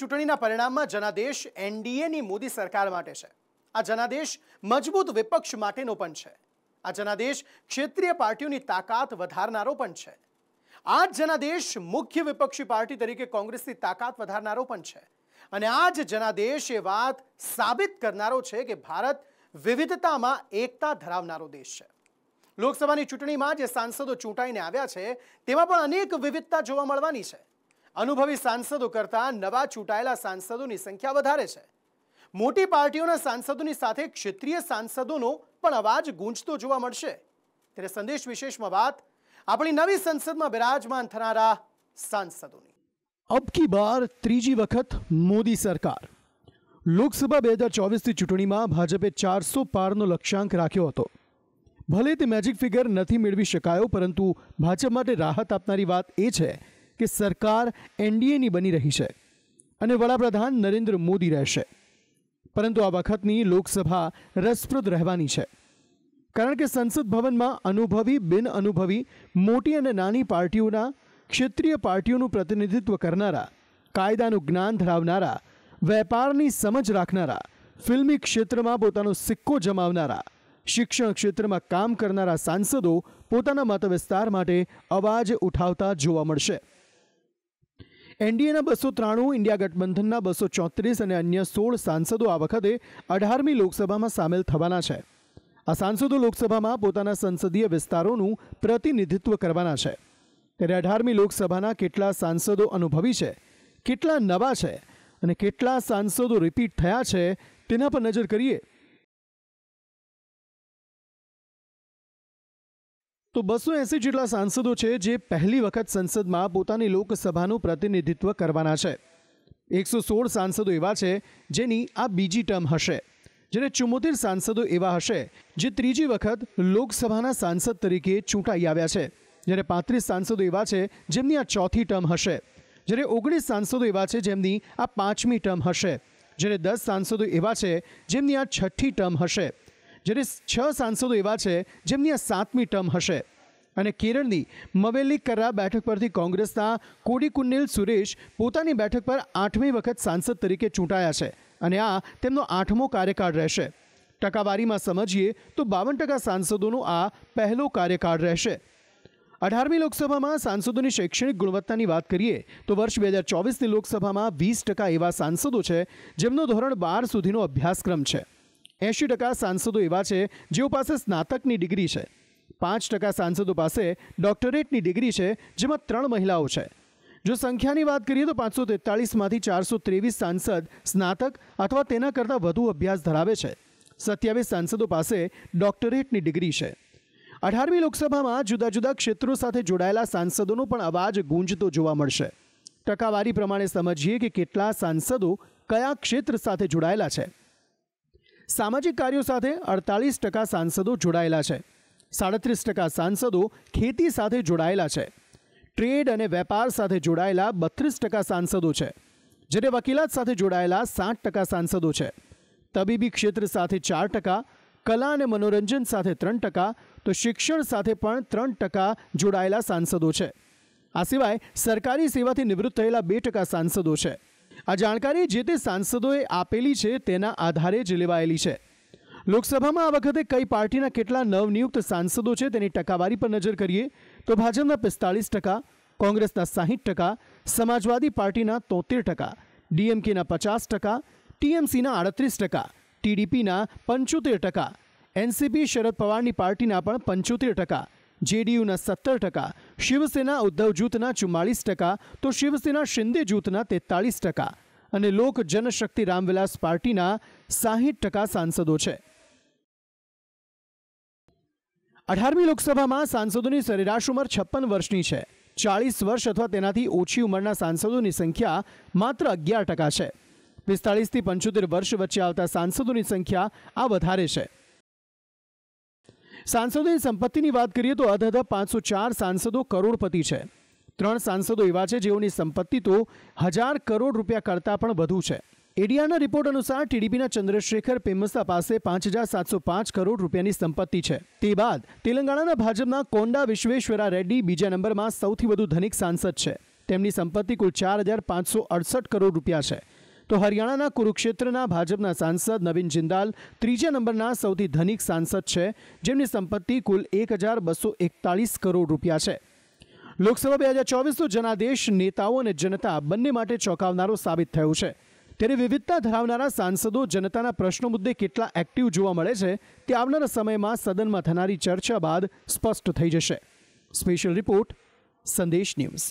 ચૂંટણીના પરિણામમાં જનાદેશ એનડીએની મોદી સરકાર માટે છે આ જનાદેશ મજબૂત વિપક્ષ માટેનો પણ છે આ જનાદેશ ક્ષેત્રીય પાર્ટીઓની તાકાત વધારનારો પણ છે આ જ જનાદેશ મુખ્ય વિપક્ષી પાર્ટી તરીકે કોંગ્રેસની તાકાત વધારનારો પણ છે અને આ જ જનાદેશ એ વાત સાબિત કરનારો છે કે ભારત વિવિધતામાં એકતા ધરાવનારો દેશ છે લોકસભાની ચૂંટણીમાં જે સાંસદો ચૂંટાઈને આવ્યા છે તેમાં પણ અનેક વિવિધતા જોવા મળવાની છે અનુભવી સાંસદો કરતાં નવા ચૂંટાયેલા સાંસદોની સંખ્યા વધારે છે મોટી પાર્ટીઓના સાંસદોની સાથે ક્ષેત્રીય સાંસદોનો પણ અવાજ ગૂંજતો જોવા મળશે ત્યારે સંદેશ વિશેષમાં વાત આપણી નવી સંસદમાં બિરાજમાન થનારા સાંસદોની અબકી બાર ત્રીજી વખત મોદી સરકાર લોકસભા બે હજાર ચોવીસની ચૂંટણીમાં ભાજપે ચારસો પારનો લક્ષ્યાંક રાખ્યો હતો ભલે તે મેજિક ફિગર નથી મેળવી શકાયો પરંતુ ભાજપ માટે રાહત આપનારી વાત એ છે કે સરકાર એનડીએની બની રહી છે અને વડાપ્રધાન નરેન્દ્ર મોદી રહેશે પરંતુ આ વખતની લોકસભા રસપ્રદ રહેવાની છે કારણ કે સંસદ ભવનમાં અનુભવી બિન અનુભવી મોટી અને નાની પાર્ટીઓના ક્ષેત્રીય પાર્ટીઓનું પ્રતિનિધિત્વ કરનારા કાયદાનું જ્ઞાન ધરાવનારા વેપારની સમજ રાખનારા ફિલ્મી ક્ષેત્રમાં પોતાનો સિક્કો જમાવનારા શિક્ષણ ક્ષેત્રમાં કામ કરનારા સાંસદો પોતાના મતવિસ્તાર માટે અવાજ ઉઠાવતા જોવા મળશે એનડીએના બસો ત્રાણું ઇન્ડિયા ગઠબંધનના બસો ચોત્રીસ અને અન્ય સોળ સાંસદો આ વખતે અઢારમી લોકસભામાં સામેલ થવાના છે આ સાંસદો લોકસભામાં પોતાના સંસદીય વિસ્તારોનું પ્રતિનિધિત્વ કરવાના છે ત્યારે અઢારમી લોકસભાના કેટલા સાંસદો અનુભવી છે કેટલા નવા છે અને કેટલા સાંસદો રિપીટ થયા છે તેના પર નજર કરીએ તો બસો એંસી જેટલા સાંસદો છે જે પહેલી વખત સંસદમાં પોતાની લોકસભાનું પ્રતિનિધિત્વ કરવાના છે એકસો સોળ સાંસદો એવા છે જેની આ બીજી ટર્મ હશે જ્યારે ચુમ્મોતેર સાંસદો એવા હશે જે ત્રીજી વખત લોકસભાના સાંસદ તરીકે ચૂંટાઈ આવ્યા છે જ્યારે પાંત્રીસ સાંસદો એવા છે જેમની આ ચોથી ટર્મ હશે જ્યારે ઓગણીસ સાંસદો એવા છે જેમની આ પાંચમી ટર્મ હશે જ્યારે દસ સાંસદો એવા છે જેમની આ છઠ્ઠી ટર્મ હશે જ્યારે છ સાંસદો એવા છે જેમની આ સાતમી ટર્મ હશે અને કેરળની મવેલી કરા બેઠક પરથી કોંગ્રેસના કોડીકુન્નિલ સુરેશ પોતાની બેઠક પર આઠમી વખત સાંસદ તરીકે ચૂંટાયા છે અને આ તેમનો આઠમો કાર્યકાળ રહેશે ટકાવારીમાં સમજીએ તો બાવન ટકા સાંસદોનો આ પહેલો કાર્યકાળ રહેશે અઢારમી લોકસભામાં સાંસદોની શૈક્ષણિક ગુણવત્તાની વાત કરીએ તો વર્ષ બે હજાર ચોવીસની લોકસભામાં વીસ ટકા એવા સાંસદો છે જેમનો ધોરણ બાર સુધીનો અભ્યાસક્રમ છે એંશી ટકા સાંસદો એવા છે જેઓ પાસે સ્નાતકની ડિગ્રી છે પાંચ ટકા સાંસદો પાસે ડોક્ટરેટની ડિગ્રી છે જેમાં ત્રણ મહિલાઓ છે જો સંખ્યાની વાત કરીએ તો પાંચસો તેતાળીસમાંથી ચારસો ત્રેવીસ સાંસદ સ્નાતક અથવા તેના કરતાં વધુ અભ્યાસ ધરાવે છે સત્યાવીસ સાંસદો પાસે ડોક્ટરેટની ડિગ્રી છે અઢારમી લોકસભામાં જુદા જુદા ક્ષેત્રો સાથે જોડાયેલા સાંસદોનો પણ અવાજ ગુંજતો જોવા મળશે ટકાવારી પ્રમાણે સમજીએ કે કેટલા સાંસદો કયા ક્ષેત્ર સાથે જોડાયેલા છે સામાજિક કાર્યો સાથે અડતાલીસ ટકા સાંસદો જોડાયેલા છે સાડત્રીસ ટકા સાંસદો ખેતી સાથે જોડાયેલા છે ટ્રેડ અને વેપાર સાથે જોડાયેલા બત્રીસ ટકા સાંસદો છે જ્યારે વકીલાત સાથે જોડાયેલા સાઠ ટકા સાંસદો છે તબીબી ક્ષેત્ર સાથે ચાર ટકા કલા અને મનોરંજન સાથે ત્રણ ટકા તો શિક્ષણ સાથે પણ ત્રણ ટકા જોડાયેલા સાંસદો છે આ સિવાય સરકારી સેવાથી નિવૃત્ત થયેલા બે ટકા સાંસદો છે આ જાણકારી જે તે સાંસદોએ આપેલી છે તેના આધારે જ લેવાયેલી છે લોકસભામાં આ વખતે કઈ પાર્ટીના કેટલા નવનિયુક્ત સાંસદો છે તેની ટકાવારી પર નજર કરીએ તો ભાજપના પિસ્તાળીસ ટકા કોંગ્રેસના સાહીઠ ટકા સમાજવાદી પાર્ટીના તોતેર ટકા ડીએમકેના પચાસ ટકા ટીએમસીના આડત્રીસ ટકા ટીડીપીના પંચોતેર ટકા એનસીપી શરદ પવારની પાર્ટીના પણ પંચોતેર ટકા જેડીયુના સત્તર ટકા શિવસેના ઉદ્ધવ જૂથના ચુમ્માળીસ ટકા તો શિવસેના શિંદે જૂથના તેતાળીસ ટકા અને લોક જનશક્તિ રામવિલાસ પાર્ટીના સાહીઠ ટકા સાંસદો છે અઢારમી લોકસભામાં સાંસદોની સરેરાશ ઉંમર છપ્પન વર્ષની છે ચાળીસ વર્ષ અથવા તેનાથી ઓછી ઉંમરના સાંસદોની સંખ્યા માત્ર અગિયાર ટકા છે પિસ્તાળીસથી પંચોતેર વર્ષ વચ્ચે આવતા સાંસદોની સંખ્યા આ વધારે છે સાંસદોની સંપત્તિની વાત કરીએ તો અધ અધ પાંચસો ચાર સાંસદો કરોડપતિ છે ત્રણ સાંસદો એવા છે જેઓની સંપત્તિ તો હજાર કરોડ રૂપિયા કરતાં પણ વધુ છે એડિયાના રિપોર્ટ અનુસાર ટીડીપીના ચંદ્રશેખર પેમસા પાસે પાંચ હજાર સાતસો પાંચ કરોડ રૂપિયાની સંપત્તિ છે તે બાદ તેલંગાણાના ભાજપના કોંડા વિશ્વેશ્વરા રેડ્ડી બીજા નંબરમાં સૌથી વધુ ધનિક સાંસદ છે તેમની સંપત્તિ કુલ ચાર હજાર પાંચસો અડસઠ કરોડ રૂપિયા છે તો હરિયાણાના કુરુક્ષેત્રના ભાજપના સાંસદ નવીન જિંદાલ ત્રીજા નંબરના સૌથી ધનિક સાંસદ છે જેમની સંપત્તિ કુલ એક હજાર બસો એકતાળીસ કરોડ રૂપિયા છે લોકસભા બે હજાર ચોવીસનો જનાદેશ નેતાઓ અને જનતા બંને માટે ચોંકાવનારો સાબિત થયો છે ત્યારે વિવિધતા ધરાવનારા સાંસદો જનતાના પ્રશ્નો મુદ્દે કેટલા એક્ટિવ જોવા મળે છે તે આવનારા સમયમાં સદનમાં થનારી ચર્ચા બાદ સ્પષ્ટ થઈ જશે સ્પેશિયલ રિપોર્ટ સંદેશ ન્યૂઝ